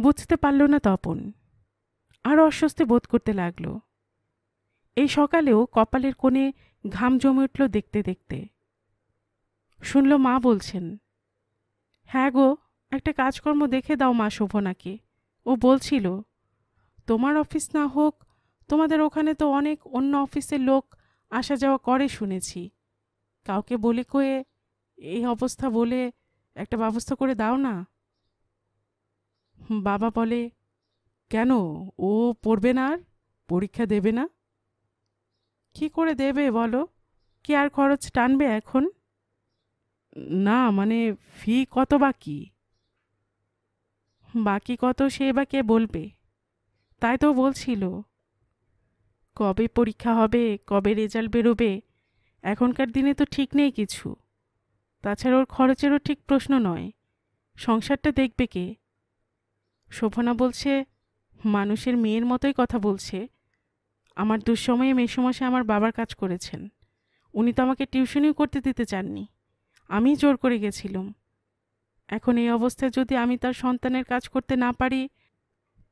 বুঝতে পারল না তপন আরও অস্বস্তি বোধ করতে লাগল এই সকালেও কপালের কোণে ঘাম জমে উঠল দেখতে দেখতে শুনল মা বলছেন হ্যাঁ গো একটা কাজকর্ম দেখে দাও মা শোভনাকে ও বলছিল তোমার অফিস না হোক তোমাদের ওখানে তো অনেক অন্য অফিসের লোক আসা যাওয়া করে শুনেছি কাউকে বলে কয়ে এই অবস্থা বলে একটা ব্যবস্থা করে দাও না বাবা বলে কেন ও পড়বে না আর পরীক্ষা দেবে না কি করে দেবে বলো কি আর খরচ টানবে এখন না মানে ফি কত বাকি বাকি কত সে বা কে বলবে তাই তো বলছিল কবে পরীক্ষা হবে কবে রেজাল্ট বেরোবে এখনকার দিনে তো ঠিক নেই কিছু তাছাড়া ওর খরচেরও ঠিক প্রশ্ন নয় সংসারটা দেখবে কে শোভনা বলছে মানুষের মেয়ের মতোই কথা বলছে আমার দুঃসময়ে মেসমশে আমার বাবার কাজ করেছেন উনি তো আমাকে টিউশনিও করতে দিতে চাননি আমি জোর করে গেছিলাম এখন এই অবস্থায় যদি আমি তার সন্তানের কাজ করতে না পারি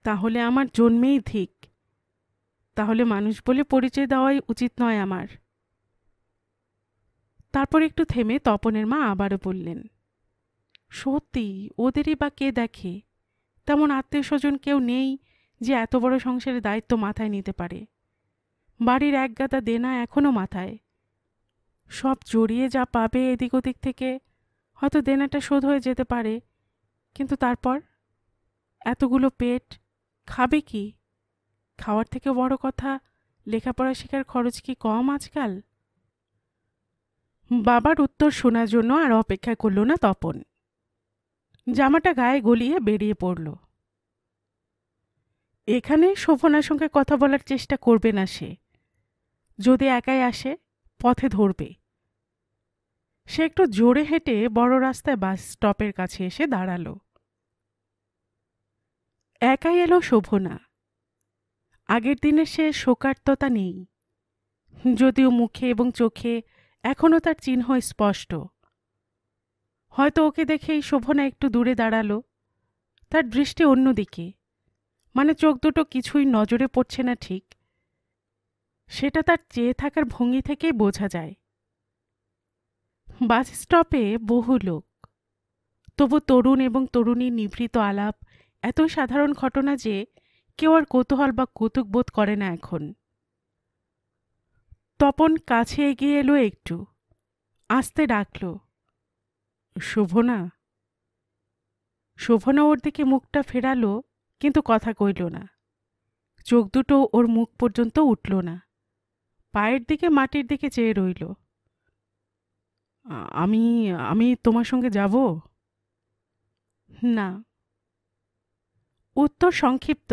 তাহলে আমার জন্মেই ধিক তাহলে মানুষ বলে পরিচয় দেওয়াই উচিত নয় আমার তারপর একটু থেমে তপনের মা আবারও বললেন সত্যি ওদেরই বা কে দেখে তেমন আত্মীয় স্বজন কেউ নেই যে এত বড় সংসারের দায়িত্ব মাথায় নিতে পারে বাড়ির একগাদা দেনা এখনও মাথায় সব জড়িয়ে যা পাবে এদিক ওদিক থেকে হয়তো দেনাটা শোধ হয়ে যেতে পারে কিন্তু তারপর এতগুলো পেট খাবে কি খাওয়ার থেকে বড় কথা লেখাপড়া শেখার খরচ কি কম আজকাল বাবার উত্তর শোনার জন্য আর অপেক্ষা করল না তপন জামাটা গায়ে গলিয়ে বেরিয়ে পড়ল এখানে শোভনার সঙ্গে কথা বলার চেষ্টা করবে না সে যদি একাই আসে পথে ধরবে সে একটু জোরে হেঁটে বড় রাস্তায় বাস স্টপের কাছে এসে দাঁড়াল একাই এলো শোভনা আগের দিনে সে শোকার্ততা নেই যদিও মুখে এবং চোখে এখনও তার চিহ্ন স্পষ্ট হয়তো ওকে দেখেই শোভনা একটু দূরে দাঁড়ালো তার দৃষ্টি অন্যদিকে মানে চোখ দুটো কিছুই নজরে পড়ছে না ঠিক সেটা তার চেয়ে থাকার ভঙ্গি থেকেই বোঝা যায় বাস স্টপে বহু লোক তবু তরুণ এবং তরুণীর নিভৃত আলাপ এত সাধারণ ঘটনা যে কেউ আর কৌতূহল বা কৌতুক বোধ করে না এখন তপন কাছে এগিয়ে এলো একটু আসতে ডাকল শোভনা শোভনা ওর দিকে মুখটা ফেরালো কিন্তু কথা কইল না চোখ দুটো ওর মুখ পর্যন্ত উঠল না পায়ের দিকে মাটির দিকে চেয়ে রইল আমি আমি তোমার সঙ্গে যাব না উত্তর সংক্ষিপ্ত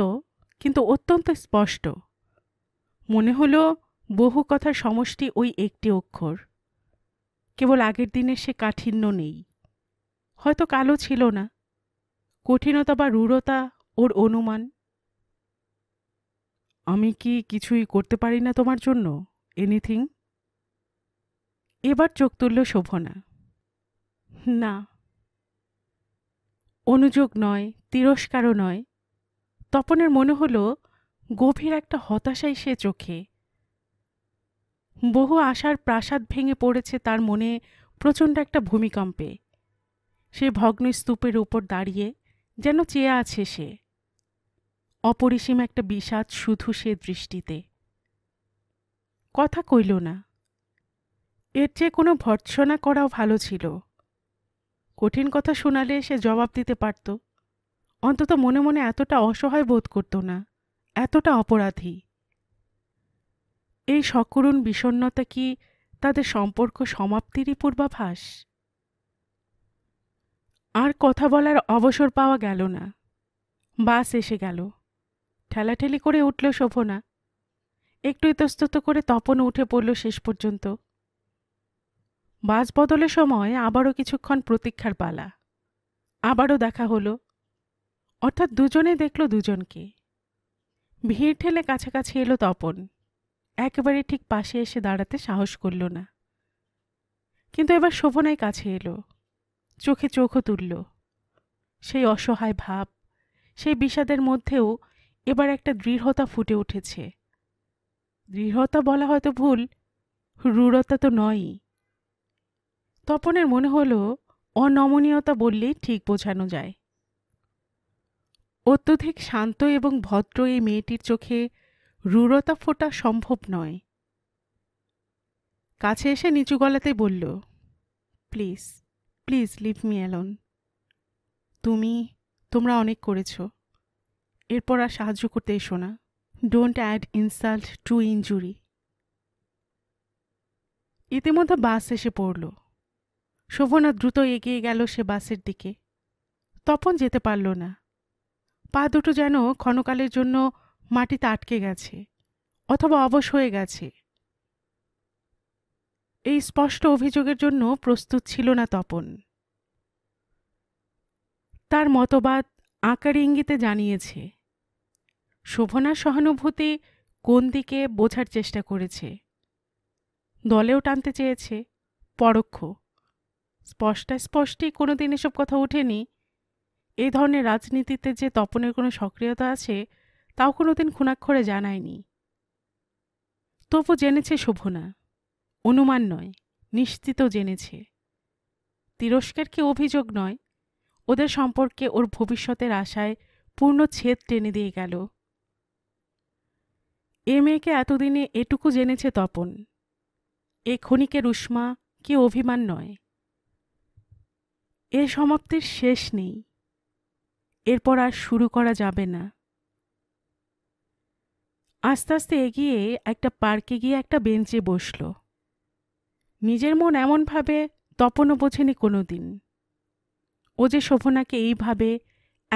কিন্তু অত্যন্ত স্পষ্ট মনে হলো বহু কথার সমষ্টি ওই একটি অক্ষর কেবল আগের দিনে সে কাঠিন্য নেই হয়তো কালো ছিল না কঠিনতা বা রূঢ়তা ওর অনুমান আমি কি কিছুই করতে পারি না তোমার জন্য এনিথিং এবার চোখ তুলল শোভনা না অনুযোগ নয় তিরস্কারও নয় তপনের মনে হলো গভীর একটা হতাশাই সে চোখে বহু আশার প্রাসাদ ভেঙে পড়েছে তার মনে প্রচণ্ড একটা ভূমিকম্পে সে ভগ্ন স্তূপের উপর দাঁড়িয়ে যেন চেয়ে আছে সে অপরিসীম একটা বিষাদ শুধু সে দৃষ্টিতে কথা কইল না এর চেয়ে কোনো ভর্ৎসনা করাও ভালো ছিল কঠিন কথা শোনালে সে জবাব দিতে পারত অন্তত মনে মনে এতটা অসহায় বোধ করত না এতটা অপরাধী এই সকরুণ বিষণ্নতা কি তাদের সম্পর্ক সমাপ্তিরই পূর্বাভাস আর কথা বলার অবসর পাওয়া গেল না বাস এসে গেল ঠেলাঠেলি করে উঠল শোভনা একটু ইতস্তত করে তপন উঠে পড়ল শেষ পর্যন্ত বাস বদলের সময় আবারও কিছুক্ষণ প্রতীক্ষার পালা আবারও দেখা হলো অর্থাৎ দুজনে দেখল দুজনকে ভিড় ঠেলে কাছাকাছি এলো তপন একেবারে ঠিক পাশে এসে দাঁড়াতে সাহস করল না কিন্তু এবার শোভনাই কাছে এলো চোখে চোখও তুলল সেই অসহায় ভাব সেই বিষাদের মধ্যেও এবার একটা দৃঢ়তা ফুটে উঠেছে দৃঢ়তা বলা হয়তো ভুল রূঢ়তা তো নয়ই তপনের মনে হলো অনমনীয়তা বললেই ঠিক বোঝানো যায় অত্যধিক শান্ত এবং ভদ্র এই মেয়েটির চোখে রূঢ়তা ফোটা সম্ভব নয় কাছে এসে নিচু গলাতে বলল please please leave me alone তুমি তোমরা অনেক করেছ এরপর আর সাহায্য করতে এসো না don't add insult to injury ইতিমধ্যে বাস এসে পড়ল শোভনা দ্রুত এগিয়ে গেল সে বাসের দিকে তপন যেতে পারল না পা দুটো যেন ক্ষণকালের জন্য মাটিতে আটকে গেছে অথবা অবশ হয়ে গেছে এই স্পষ্ট অভিযোগের জন্য প্রস্তুত ছিল না তপন তার মতবাদ আঁকার ইঙ্গিতে জানিয়েছে শোভনার সহানুভূতি কোন দিকে বোঝার চেষ্টা করেছে দলেও টানতে চেয়েছে পরোক্ষ স্পষ্টা কোনো দিন এসব কথা ওঠেনি এ ধরনের রাজনীতিতে যে তপনের কোনো সক্রিয়তা আছে তাও কোনো দিন খুনাক্ষরে জানায়নি তবু জেনেছে শোভনা অনুমান নয় নিশ্চিত জেনেছে তিরস্কের কি অভিযোগ নয় ওদের সম্পর্কে ওর ভবিষ্যতের আশায় পূর্ণ ছেদ টেনে দিয়ে গেল এ মেয়েকে এতদিনে এটুকু জেনেছে তপন এ ক্ষণিকের উষ্মা কি অভিমান নয় এ সমাপ্তির শেষ নেই এরপর আর শুরু করা যাবে না আস্তে আস্তে এগিয়ে একটা পার্কে গিয়ে একটা বেঞ্চে বসল নিজের মন এমনভাবে তপনও বোঝেনি কোনো দিন ও যে শোভনাকে এইভাবে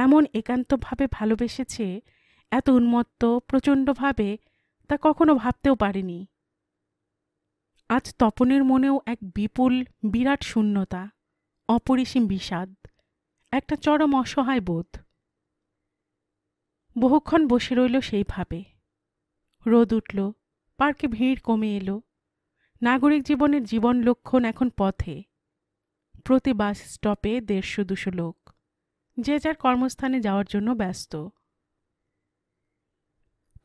এমন একান্তভাবে ভালোবেসেছে এত উন্মত্ত প্রচণ্ডভাবে তা কখনো ভাবতেও পারেনি আজ তপনের মনেও এক বিপুল বিরাট শূন্যতা অপরিসীম বিষাদ একটা চরম অসহায় বোধ বহুক্ষণ বসে রইল সেইভাবে রোদ উঠল পার্কে ভিড় কমে এলো নাগরিক জীবনের জীবন লক্ষণ এখন পথে প্রতি বাস স্টপে দেড়শো দুশো লোক যে যার কর্মস্থানে যাওয়ার জন্য ব্যস্ত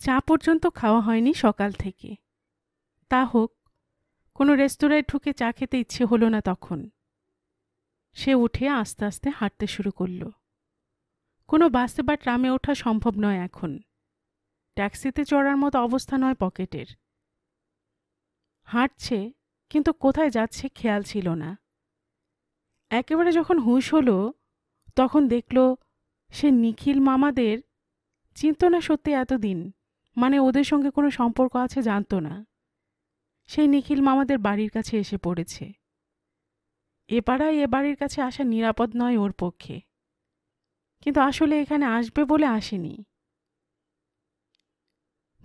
চা পর্যন্ত খাওয়া হয়নি সকাল থেকে তা হোক কোনো রেস্তোরাঁয় ঢুকে চা খেতে ইচ্ছে হলো না তখন সে উঠে আস্তে আস্তে হাঁটতে শুরু করল কোনো বাসে বা ট্রামে ওঠা সম্ভব নয় এখন ট্যাক্সিতে চড়ার মতো অবস্থা নয় পকেটের হাঁটছে কিন্তু কোথায় যাচ্ছে খেয়াল ছিল না একেবারে যখন হুঁশ হলো তখন দেখল সে নিখিল মামাদের চিনত না সত্যি এতদিন মানে ওদের সঙ্গে কোনো সম্পর্ক আছে জানত না সেই নিখিল মামাদের বাড়ির কাছে এসে পড়েছে এ এ বাড়ির কাছে আসা নিরাপদ নয় ওর পক্ষে কিন্তু আসলে এখানে আসবে বলে আসেনি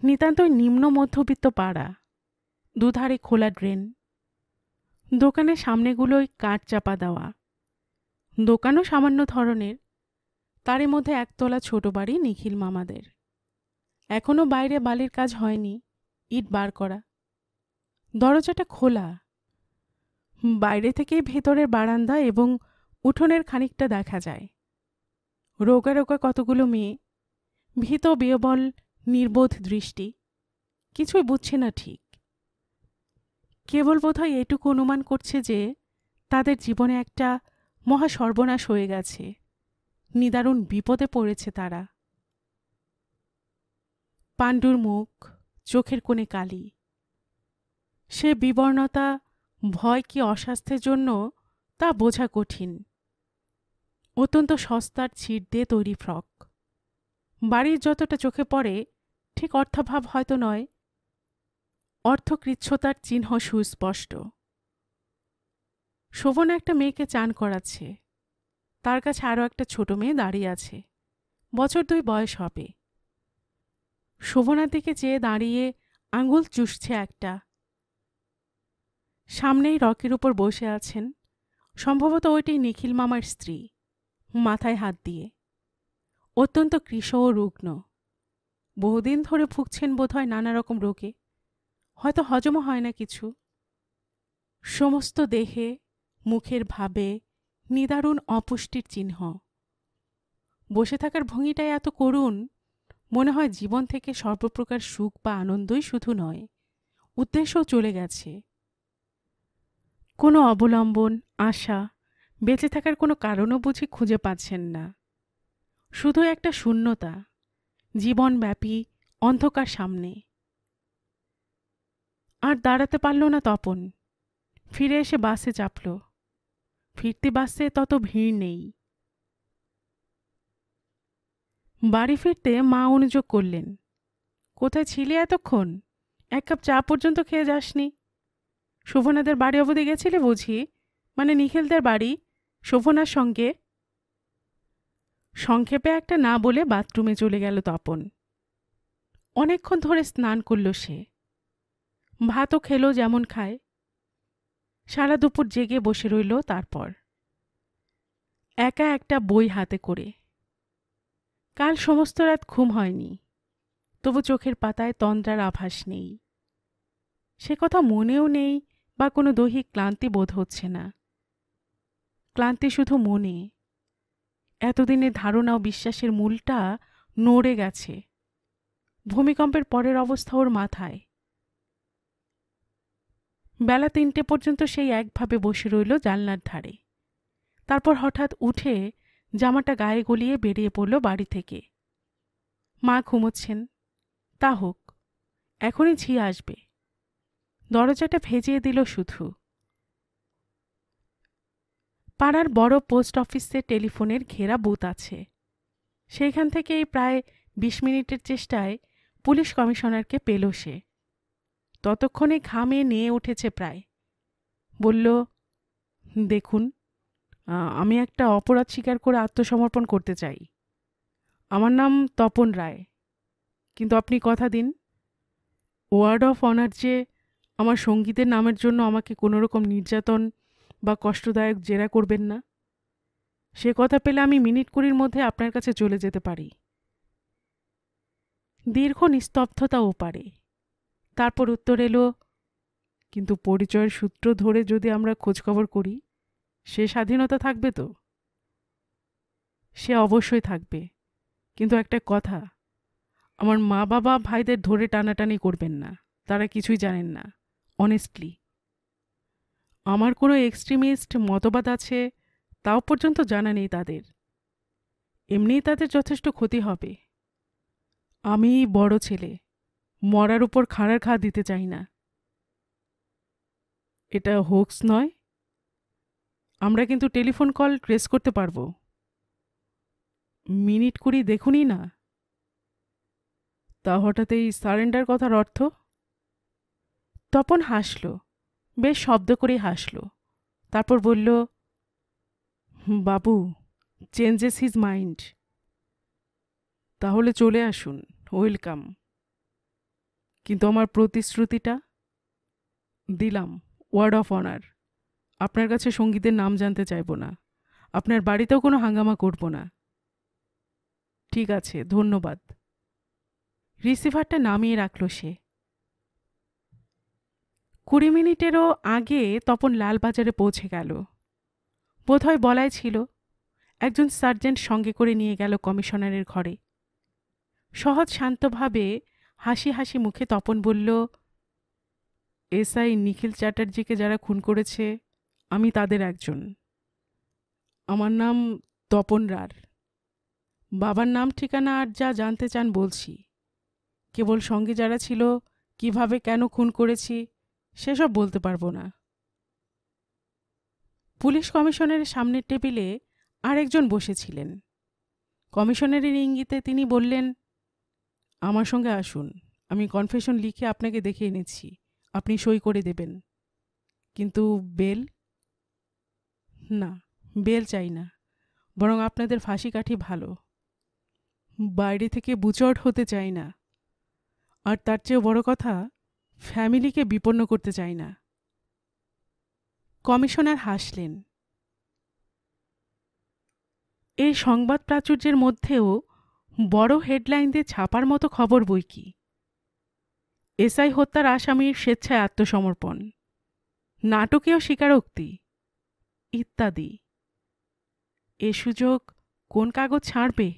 নিতান্তই নিম্ন মধ্যবিত্ত পাড়া দুধারে খোলা ড্রেন দোকানের সামনেগুলোই কাঠ চাপা দেওয়া দোকানও সামান্য ধরনের তারই মধ্যে একতলা ছোট বাড়ি নিখিল মামাদের এখনও বাইরে বালির কাজ হয়নি ইট বার করা দরজাটা খোলা বাইরে থেকে ভেতরের বারান্দা এবং উঠোনের খানিকটা দেখা যায় রোগা রোগা কতগুলো মেয়ে ভীত বিয়বল নির্বোধ দৃষ্টি কিছুই বুঝছে না ঠিক কেবল বোধহয় এটুকু অনুমান করছে যে তাদের জীবনে একটা মহা সর্বনাশ হয়ে গেছে নিদারুণ বিপদে পড়েছে তারা পাণ্ডুর মুখ চোখের কোণে কালি সে বিবর্ণতা ভয় কি অস্বাস্থ্যের জন্য তা বোঝা কঠিন অত্যন্ত সস্তার ছিট দিয়ে তৈরি ফ্রক বাড়ির যতটা চোখে পড়ে ঠিক অর্থাভাব হয়তো নয় অর্থকৃচ্ছতার চিহ্ন সুস্পষ্ট শোভন একটা মেয়েকে চান করাচ্ছে তার কাছে আরও একটা ছোট মেয়ে দাঁড়িয়ে আছে বছর দুই বয়স হবে শোভনার দিকে চেয়ে দাঁড়িয়ে আঙুল চুষছে একটা সামনেই রকের উপর বসে আছেন সম্ভবত ওইটি নিখিল মামার স্ত্রী মাথায় হাত দিয়ে অত্যন্ত কৃষ ও রুগ্ন বহুদিন ধরে ভুগছেন বোধহয় নানা রকম রোগে হয়তো হজমও হয় না কিছু সমস্ত দেহে মুখের ভাবে নিদারুণ অপুষ্টির চিহ্ন বসে থাকার ভঙ্গিটাই এত করুণ মনে হয় জীবন থেকে সর্বপ্রকার সুখ বা আনন্দই শুধু নয় উদ্দেশ্যও চলে গেছে কোনো অবলম্বন আশা বেঁচে থাকার কোনো কারণও বুঝি খুঁজে পাচ্ছেন না শুধু একটা শূন্যতা জীবনব্যাপী অন্ধকার সামনে আর দাঁড়াতে পারল না তপন ফিরে এসে বাসে চাপল ফিরতে বাসে তত ভিড় নেই বাড়ি ফিরতে মা অনুযোগ করলেন কোথায় ছিলে এতক্ষণ এক কাপ চা পর্যন্ত খেয়ে যাসনি শোভনাদের বাড়ি অবধি গেছিলে বুঝি মানে নিখিলদের বাড়ি শোভনার সঙ্গে সংক্ষেপে একটা না বলে বাথরুমে চলে গেল তপন অনেকক্ষণ ধরে স্নান করল সে ভাতও খেলো যেমন খায় সারা দুপুর জেগে বসে রইল তারপর একা একটা বই হাতে করে কাল সমস্ত রাত ঘুম হয়নি তবু চোখের পাতায় তন্দ্রার আভাস নেই সে কথা মনেও নেই বা কোনো দৈহিক ক্লান্তি বোধ হচ্ছে না ক্লান্তি শুধু মনে এতদিনের ধারণা ও বিশ্বাসের মূলটা নড়ে গেছে ভূমিকম্পের পরের অবস্থা ওর মাথায় বেলা তিনটে পর্যন্ত সেই একভাবে বসে রইল জানলার ধারে তারপর হঠাৎ উঠে জামাটা গায়ে গলিয়ে বেরিয়ে পড়ল বাড়ি থেকে মা ঘুমোচ্ছেন তা হোক এখনই ঝিয়ে আসবে দরজাটা ভেজিয়ে দিল শুধু পাড়ার বড় পোস্ট অফিসে টেলিফোনের ঘেরা বুথ আছে সেইখান থেকেই প্রায় বিশ মিনিটের চেষ্টায় পুলিশ কমিশনারকে পেল সে ততক্ষণে ঘামে নিয়ে উঠেছে প্রায় বলল দেখুন আমি একটা অপরাধ স্বীকার করে আত্মসমর্পণ করতে চাই আমার নাম তপন রায় কিন্তু আপনি কথা দিন ওয়ার্ড অফ অনার যে আমার সঙ্গীতের নামের জন্য আমাকে কোনো রকম নির্যাতন বা কষ্টদায়ক জেরা করবেন না সে কথা পেলে আমি মিনিট কুড়ির মধ্যে আপনার কাছে চলে যেতে পারি দীর্ঘ নিস্তব্ধতাও পারে তারপর উত্তর এলো কিন্তু পরিচয়ের সূত্র ধরে যদি আমরা খোঁজখবর করি সে স্বাধীনতা থাকবে তো সে অবশ্যই থাকবে কিন্তু একটা কথা আমার মা বাবা ভাইদের ধরে টানাটানি করবেন না তারা কিছুই জানেন না অনেস্টলি আমার কোনো এক্সট্রিমিস্ট মতবাদ আছে তাও পর্যন্ত জানা নেই তাদের এমনিই তাদের যথেষ্ট ক্ষতি হবে আমি বড় ছেলে মরার উপর খাড়ার খা দিতে চাই না এটা হোক্স নয় আমরা কিন্তু টেলিফোন কল ট্রেস করতে পারবো মিনিট কুড়ি দেখুনই না তা হঠাৎ এই সারেন্ডার কথার অর্থ তপন হাসল বেশ শব্দ করে হাসল তারপর বলল বাবু চেঞ্জেস হিজ মাইন্ড তাহলে চলে আসুন ওয়েলকাম কিন্তু আমার প্রতিশ্রুতিটা দিলাম ওয়ার্ড অফ অনার আপনার কাছে সঙ্গীতের নাম জানতে চাইব না আপনার বাড়িতেও কোনো হাঙ্গামা করব না ঠিক আছে ধন্যবাদ রিসিভারটা নামিয়ে রাখল সে কুড়ি মিনিটেরও আগে তপন লালবাজারে পৌঁছে গেল বোধহয় বলাই ছিল একজন সার্জেন্ট সঙ্গে করে নিয়ে গেল কমিশনারের ঘরে সহজ শান্তভাবে হাসি হাসি মুখে তপন বলল এসআই নিখিল চ্যাটার্জিকে যারা খুন করেছে আমি তাদের একজন আমার নাম তপন রার বাবার নাম ঠিকানা আর যা জানতে চান বলছি কেবল সঙ্গে যারা ছিল কিভাবে কেন খুন করেছি সেসব বলতে পারবো না পুলিশ কমিশনের সামনের টেবিলে আরেকজন বসেছিলেন কমিশনারের ইঙ্গিতে তিনি বললেন আমার সঙ্গে আসুন আমি কনফেশন লিখে আপনাকে দেখে এনেছি আপনি সই করে দেবেন কিন্তু বেল না বেল চাই না বরং আপনাদের ফাঁসি কাঠি ভালো বাইরে থেকে বুচট হতে চাই না আর তার চেয়েও বড় কথা ফ্যামিলিকে বিপন্ন করতে চাই না কমিশনার হাসলেন এই সংবাদ প্রাচুর্যের মধ্যেও বড় হেডলাইন দিয়ে ছাপার মতো খবর বই কি এসআই হত্যার আসামির স্বেচ্ছায় আত্মসমর্পণ নাটকীয় স্বীকারোক্তি ইত্যাদি এ সুযোগ কোন কাগজ ছাড়বে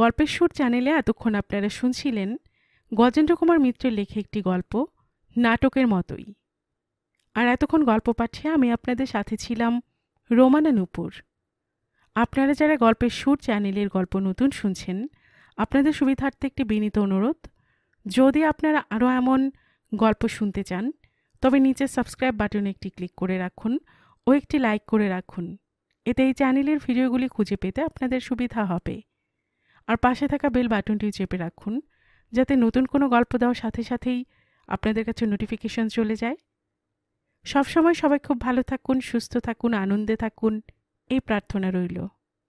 গল্পের সুর চ্যানেলে এতক্ষণ আপনারা শুনছিলেন গজেন্দ্র কুমার মিত্রের লেখে একটি গল্প নাটকের মতোই আর এতক্ষণ গল্প পাঠে আমি আপনাদের সাথে ছিলাম রোমানা নুপুর আপনারা যারা গল্পের সুর চ্যানেলের গল্প নতুন শুনছেন আপনাদের সুবিধার্থে একটি বিনীত অনুরোধ যদি আপনারা আরও এমন গল্প শুনতে চান তবে নিচে সাবস্ক্রাইব বাটনে একটি ক্লিক করে রাখুন ও একটি লাইক করে রাখুন এতে এই চ্যানেলের ভিডিওগুলি খুঁজে পেতে আপনাদের সুবিধা হবে আর পাশে থাকা বেল বাটনটি চেপে রাখুন যাতে নতুন কোনো গল্প দেওয়ার সাথে সাথেই আপনাদের কাছে নোটিফিকেশন চলে যায় সবসময় সবাই খুব ভালো থাকুন সুস্থ থাকুন আনন্দে থাকুন এই প্রার্থনা রইল